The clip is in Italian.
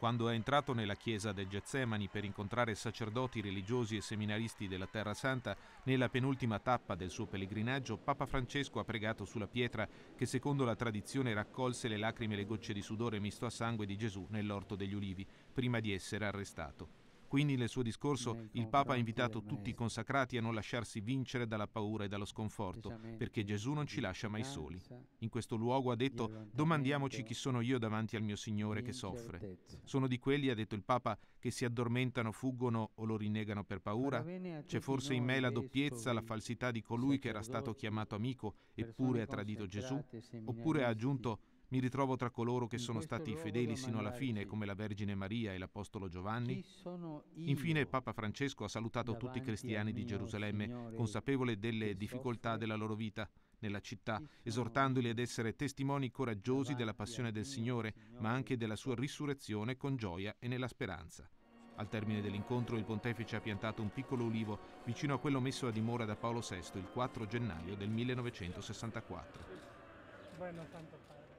Quando è entrato nella chiesa del Getsemani per incontrare sacerdoti religiosi e seminaristi della Terra Santa, nella penultima tappa del suo pellegrinaggio, Papa Francesco ha pregato sulla pietra che secondo la tradizione raccolse le lacrime e le gocce di sudore misto a sangue di Gesù nell'orto degli ulivi, prima di essere arrestato. Quindi nel suo discorso il Papa ha invitato tutti i consacrati a non lasciarsi vincere dalla paura e dallo sconforto, perché Gesù non ci lascia mai soli. In questo luogo ha detto, domandiamoci chi sono io davanti al mio Signore che soffre. Sono di quelli, ha detto il Papa, che si addormentano, fuggono o lo rinnegano per paura? C'è forse in me la doppiezza, la falsità di colui che era stato chiamato amico, eppure ha tradito Gesù? Oppure ha aggiunto, mi ritrovo tra coloro che sono stati fedeli sino alla fine, come la Vergine Maria e l'Apostolo Giovanni. Infine Papa Francesco ha salutato tutti i cristiani di Gerusalemme, consapevole delle difficoltà della loro vita nella città, esortandoli ad essere testimoni coraggiosi della passione del Signore, ma anche della sua risurrezione con gioia e nella speranza. Al termine dell'incontro il pontefice ha piantato un piccolo ulivo vicino a quello messo a dimora da Paolo VI il 4 gennaio del 1964.